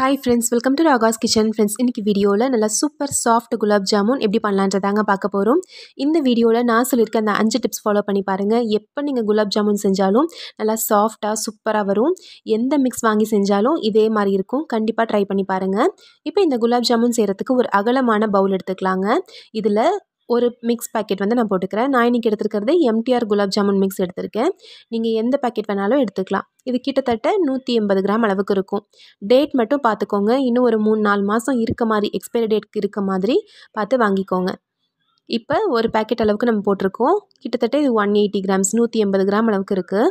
hi friends welcome to Raga's kitchen friends இன்னைக்கு வீடியோவில் நல்லா சூப்பர் சாஃப்ட் குலாப் ஜாமுன் எப்படி பண்ணலான்றதாங்க பார்க்க போகிறோம் இந்த வீடியோவில் நான் சொல்லியிருக்க அந்த அஞ்சு டிப்ஸ் ஃபாலோ பண்ணி பாருங்கள் எப்போ நீங்கள் குலாப் ஜாமுன் செஞ்சாலும் நல்லா சாஃப்டாக சூப்பராக வரும் எந்த மிக்ஸ் வாங்கி செஞ்சாலும் இதே மாதிரி இருக்கும் கண்டிப்பாக ட்ரை பண்ணி பாருங்கள் இப்போ இந்த குலாப் ஜாமுன் செய்கிறதுக்கு ஒரு அகலமான பவுல் எடுத்துக்கலாங்க இதில் ஒரு மிக்ஸ் பேக்கெட் வந்து நான் போட்டுக்கிறேன் நான் இன்றைக்கி எடுத்துருக்கிறது எம்டிஆர் குலாப் ஜாமுன் மிக்ஸ் எடுத்திருக்கேன் நீங்கள் எந்த பேக்கெட் வேணாலும் எடுத்துக்கலாம் இது கிட்டத்தட்ட நூற்றி எண்பது கிராம் அளவுக்கு இருக்கும் டேட் மட்டும் பார்த்துக்கோங்க இன்னும் ஒரு மூணு நாலு மாதம் இருக்க மாதிரி எக்ஸ்பைரி டேட் இருக்க மாதிரி பார்த்து வாங்கிக்கோங்க இப்போ ஒரு பேக்கெட் அளவுக்கு நம்ம போட்டிருக்கோம் கிட்டத்தட்ட இது ஒன் எயிட்டி கிராம்ஸ் நூற்றி எண்பது கிராம் அளவுக்கு இருக்குது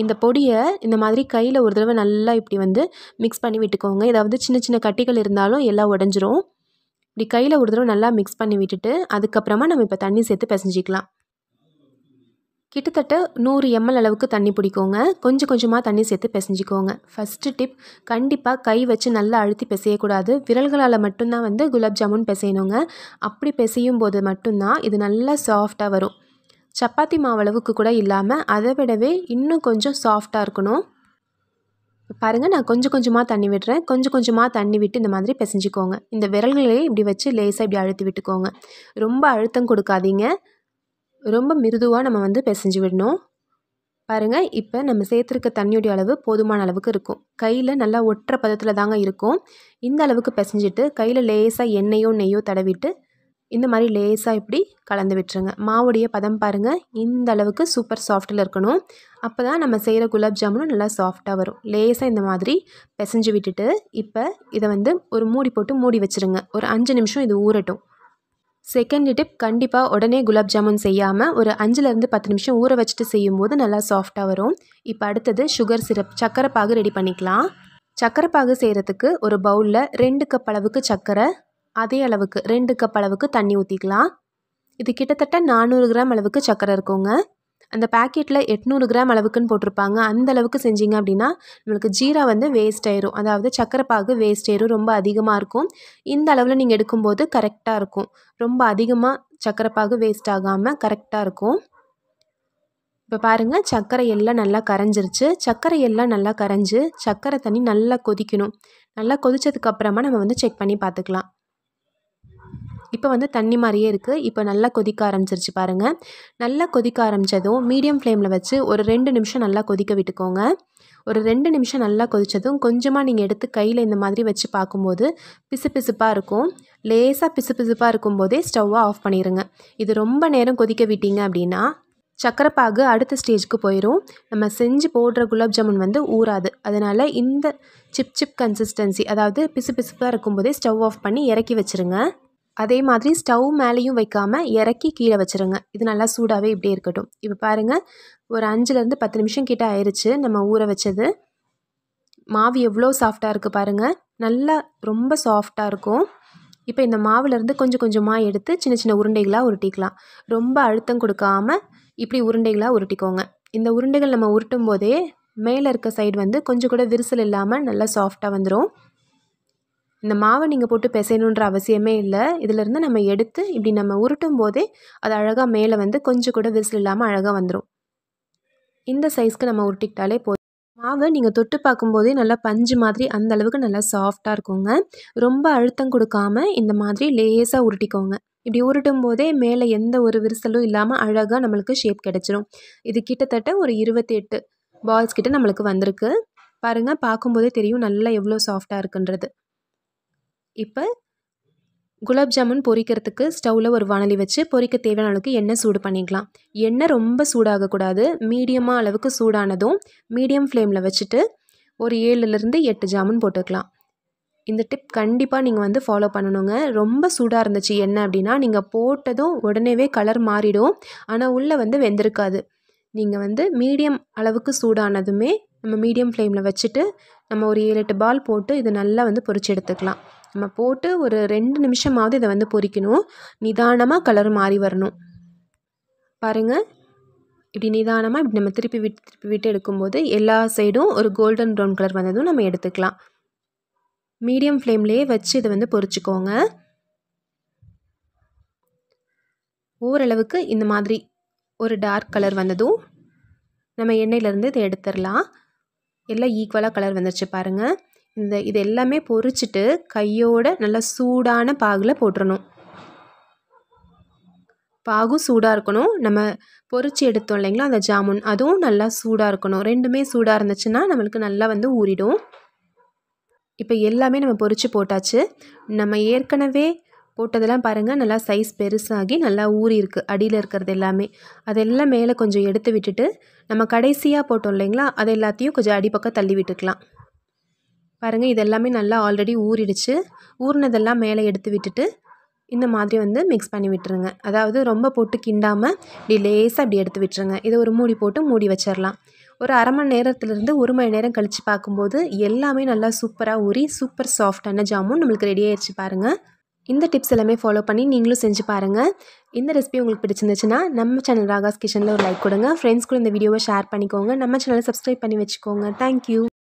இந்த பொடியை இந்த மாதிரி கையில் ஒரு தடவை நல்லா இப்படி வந்து மிக்ஸ் பண்ணி விட்டுக்கோங்க ஏதாவது சின்ன சின்ன கட்டிகள் இருந்தாலும் எல்லாம் உடஞ்சிரும் இப்படி கையில் ஒரு தடவை நல்லா மிக்ஸ் பண்ணி விட்டுட்டு அதுக்கப்புறமா நம்ம இப்போ தண்ணி சேர்த்து பிசைஞ்சிக்கலாம் கிட்டத்தட்ட நூறு எம்எல் அளவுக்கு தண்ணி பிடிக்கோங்க கொஞ்சம் கொஞ்சமாக தண்ணி சேர்த்து பிசைஞ்சிக்கோங்க ஃபஸ்ட்டு டிப் கண்டிப்பாக கை வச்சு நல்லா அழுத்தி பிசையக்கூடாது விரல்களால் மட்டும்தான் வந்து குலாப் ஜாமுன் பிசையணுங்க அப்படி பிசையும் போது மட்டும்தான் இது நல்லா சாஃப்டாக வரும் சப்பாத்தி மாவளவுக்கு கூட இல்லாமல் அதை விடவே இன்னும் கொஞ்சம் சாஃப்டாக இருக்கணும் பாருங்கள் நான் கொஞ்சம் கொஞ்சமாக தண்ணி விடுறேன் கொஞ்சம் கொஞ்சமாக தண்ணி விட்டு இந்த மாதிரி பிசைஞ்சிக்கோங்க இந்த விரல்களையே இப்படி வச்சு லேசாக இப்படி அழுத்தி விட்டுக்கோங்க ரொம்ப அழுத்தம் கொடுக்காதீங்க ரொம்ப மிருதுவாக நம்ம வந்து பிசைஞ்சு விடணும் பாருங்கள் இப்போ நம்ம சேர்த்துருக்க தண்ணியுடைய அளவு போதுமான அளவுக்கு இருக்கும் கையில் நல்லா ஒற்றை பதத்தில் தாங்க இருக்கும் இந்த அளவுக்கு பிசைஞ்சிட்டு கையில் லேசாக எண்ணெயோ நெய்யோ தடவிட்டு இந்த மாதிரி லேசாக இப்படி கலந்து விட்டுருங்க மாவுடைய பதம் பாருங்கள் இந்த அளவுக்கு சூப்பர் சாஃப்ட்டில் இருக்கணும் அப்போ தான் நம்ம செய்கிற குலாப் ஜாமுனும் நல்லா சாஃப்டாக வரும் லேசாக இந்த மாதிரி பிசைஞ்சு விட்டுட்டு இப்போ இதை வந்து ஒரு மூடி போட்டு மூடி வச்சுருங்க ஒரு அஞ்சு நிமிஷம் இது ஊறட்டும் செகண்ட் டிப் கண்டிப்பாக உடனே குலாப் ஜாமுன் செய்யாமல் ஒரு அஞ்சுலேருந்து பத்து நிமிஷம் ஊற வச்சுட்டு செய்யும்போது நல்லா சாஃப்டாக வரும் இப்போ அடுத்தது சுகர் சிரப் சக்கரை பாகு ரெடி பண்ணிக்கலாம் சக்கரை பாகு செய்கிறதுக்கு ஒரு பவுலில் ரெண்டு கப் அளவுக்கு சர்க்கரை அதே அளவுக்கு ரெண்டு கப் அளவுக்கு தண்ணி ஊற்றிக்கலாம் இது கிட்டத்தட்ட நானூறு கிராம் அளவுக்கு சர்க்கரை இருக்குங்க அந்த பேக்கெட்டில் எட்நூறு கிராம் அளவுக்குன்னு போட்டிருப்பாங்க அந்த அளவுக்கு செஞ்சிங்க அப்படின்னா நம்மளுக்கு ஜீரா வந்து வேஸ்ட் ஆயிரும் அதாவது சக்கரை பாகு வேஸ்ட் ஆயிரும் ரொம்ப அதிகமாக இருக்கும் இந்த அளவில் நீங்கள் எடுக்கும்போது கரெக்டாக இருக்கும் ரொம்ப அதிகமாக சக்கரை பாகு வேஸ்ட் ஆகாமல் கரெக்டாக இருக்கும் இப்போ பாருங்கள் சர்க்கரை எல்லாம் நல்லா கரைஞ்சிருச்சு சர்க்கரை எல்லாம் நல்லா கரைஞ்சி சர்க்கரை தண்ணி நல்லா கொதிக்கணும் நல்லா கொதித்ததுக்கப்புறமா நம்ம வந்து செக் பண்ணி பார்த்துக்கலாம் இப்போ வந்து தண்ணி மாதிரியே இருக்குது இப்போ நல்லா கொதிக்க ஆரம்பிச்சிருச்சு பாருங்கள் நல்லா கொதிக்க ஆரம்பித்ததும் மீடியம் ஃப்ளேமில் வச்சு ஒரு ரெண்டு நிமிஷம் நல்லா கொதிக்க விட்டுக்கோங்க ஒரு ரெண்டு நிமிஷம் நல்லா கொதித்ததும் கொஞ்சமாக நீங்கள் எடுத்து கையில் இந்த மாதிரி வச்சு பார்க்கும்போது பிசு பிசுப்பாக இருக்கும் லேசாக பிசு பிசுப்பாக இருக்கும்போதே ஸ்டவ்வை ஆஃப் பண்ணிடுங்க இது ரொம்ப நேரம் கொதிக்க விட்டீங்க அப்படின்னா சக்கரைப்பாகு அடுத்த ஸ்டேஜ்க்கு போயிடும் நம்ம செஞ்சு போடுற குலாப் ஜாமுன் வந்து ஊறாது அதனால் இந்த சிப் சிப் கன்சிஸ்டன்சி அதாவது பிசு பிசுப்பாக இருக்கும்போதே ஸ்டவ் ஆஃப் பண்ணி இறக்கி வச்சுருங்க அதே மாதிரி ஸ்டவ் மேலேயும் வைக்காமல் இறக்கி கீழே வச்சுருங்க இது நல்லா சூடாகவே இப்படியே இருக்கட்டும் இப்போ பாருங்கள் ஒரு அஞ்சுலேருந்து பத்து நிமிஷம் கிட்ட ஆயிடுச்சு நம்ம ஊற வச்சது மாவு எவ்வளோ சாஃப்டாக இருக்குது பாருங்கள் நல்லா ரொம்ப சாஃப்டாக இருக்கும் இப்போ இந்த மாவுலேருந்து கொஞ்சம் கொஞ்சமாக எடுத்து சின்ன சின்ன உருண்டைகளாக உருட்டிக்கலாம் ரொம்ப அழுத்தம் கொடுக்காம இப்படி உருண்டைகளாக உருட்டிக்கோங்க இந்த உருண்டைகள் நம்ம உருட்டும் போதே மேலே இருக்க சைடு வந்து கொஞ்சம் கூட விரிசல் இல்லாமல் நல்லா சாஃப்டாக வந்துடும் இந்த மாவை நீங்கள் போட்டு பிசையணுன்ற அவசியமே இல்லை இதிலிருந்து நம்ம எடுத்து இப்படி நம்ம உருட்டும் போதே அது அழகாக மேலே வந்து கொஞ்சம் கூட விசில் இல்லாமல் அழகாக வந்துடும் இந்த சைஸ்க்கு நம்ம உருட்டிக்கிட்டாலே போதும் மாவு நீங்கள் தொட்டு பார்க்கும்போதே நல்லா பஞ்சு மாதிரி அந்த அளவுக்கு நல்லா சாஃப்டாக இருக்குங்க ரொம்ப அழுத்தம் கொடுக்காம இந்த மாதிரி லேசாக உருட்டிக்கோங்க இப்படி உருட்டும் போதே மேலே எந்த ஒரு விரிசலும் இல்லாமல் அழகாக நம்மளுக்கு ஷேப் கிடச்சிரும் இது கிட்டத்தட்ட ஒரு இருபத்தி எட்டு பால்ஸ் கிட்ட நம்மளுக்கு வந்திருக்கு பாருங்கள் பார்க்கும்போதே தெரியும் நல்லா எவ்வளோ சாஃப்டாக இருக்குன்றது இப்போ குலாப் ஜாமுன் பொரிக்கிறதுக்கு ஸ்டவ்வில் ஒரு வானலி வச்சு பொறிக்க தேவையான அளவுக்கு எண்ணெய் சூடு பண்ணிக்கலாம் எண்ணெய் ரொம்ப சூடாகக்கூடாது மீடியமாக அளவுக்கு சூடானதும் மீடியம் ஃப்ளேமில் வச்சுட்டு ஒரு ஏழுலேருந்து எட்டு ஜாமுன் போட்டுக்கலாம் இந்த டிப் கண்டிப்பாக நீங்கள் வந்து ஃபாலோ பண்ணணுங்க ரொம்ப சூடாக இருந்துச்சு என்ன அப்படின்னா நீங்கள் போட்டதும் உடனேவே கலர் மாறிடும் ஆனால் உள்ளே வந்து வெந்திருக்காது நீங்கள் வந்து மீடியம் அளவுக்கு சூடானதுமே நம்ம மீடியம் ஃப்ளேமில் வச்சுட்டு நம்ம ஒரு ஏழு எட்டு பால் போட்டு இது நல்லா வந்து பொறிச்சு எடுத்துக்கலாம் நம்ம போட்டு ஒரு ரெண்டு நிமிஷமாவது இதை வந்து பொறிக்கணும் நிதானமாக கலர் மாறி வரணும் பாருங்கள் இப்படி நிதானமாக இப்படி நம்ம திருப்பி விட்டு திருப்பி விட்டு எடுக்கும்போது எல்லா சைடும் ஒரு கோல்டன் ப்ரௌன் கலர் வந்ததும் நம்ம எடுத்துக்கலாம் மீடியம் ஃப்ளேம்லேயே வச்சு இதை வந்து பொறிச்சிக்கோங்க ஓரளவுக்கு இந்த மாதிரி ஒரு டார்க் கலர் வந்ததும் நம்ம எண்ணெயிலேருந்து இதை எடுத்துடலாம் எல்லாம் ஈக்குவலாக கலர் வந்துருச்சு பாருங்கள் இந்த இது எல்லாமே பொறிச்சிட்டு கையோட நல்லா சூடான பாகில் போட்டுடணும் பாகும் சூடாக இருக்கணும் நம்ம பொறிச்சு எடுத்தோம் இல்லைங்களா அந்த ஜாமுன் அதுவும் நல்லா சூடாக இருக்கணும் ரெண்டுமே சூடாக இருந்துச்சுன்னா நம்மளுக்கு நல்லா வந்து ஊறிடும் இப்போ எல்லாமே நம்ம பொறிச்சு போட்டாச்சு நம்ம ஏற்கனவே போட்டதெல்லாம் பாருங்கள் நல்லா சைஸ் பெருசாகி நல்லா ஊறி அடியில் இருக்கிறது எல்லாமே அதெல்லாம் மேலே கொஞ்சம் எடுத்து விட்டுட்டு நம்ம கடைசியாக போட்டோம் இல்லைங்களா அது எல்லாத்தையும் கொஞ்சம் அடிப்பக்கம் தள்ளி விட்டுக்கலாம் பாருங்கள் இதெல்லாமே நல்லா ஆல்ரெடி ஊறிடுச்சு ஊறினதெல்லாம் மேலே எடுத்து விட்டுட்டு இந்த மாதிரி வந்து மிக்ஸ் பண்ணி விட்டுருங்க அதாவது ரொம்ப போட்டு கிண்டாமல் இப்படி லேசாக இப்படி எடுத்து விட்டுருங்க இதை ஒரு மூடி போட்டு மூடி வச்சிடலாம் ஒரு அரை மணி நேரத்துலேருந்து ஒரு மணி நேரம் கழித்து பார்க்கும்போது எல்லாமே நல்லா சூப்பராக ஊறி சூப்பர் சாஃப்டான ஜாமுன் நம்மளுக்கு ரெடி ஆயிடுச்சு பாருங்கள் இந்த டிப்ஸ் எல்லாமே ஃபாலோ பண்ணி நீங்களும் செஞ்சு பாருங்கள் இந்த ரெசிபி உங்களுக்கு பிடிச்சிருந்துச்சுன்னா நம்ம சேனல் ராகாஸ் கிச்சனில் ஒரு லைக் கொடுங்க ஃப்ரெண்ட்ஸ் கூட இந்த வீடியோவை ஷேர் பண்ணிக்கோங்க நம்ம சேனலை சப்ஸ்கிரைப் பண்ணி வச்சுக்கோங்க தேங்க்யூ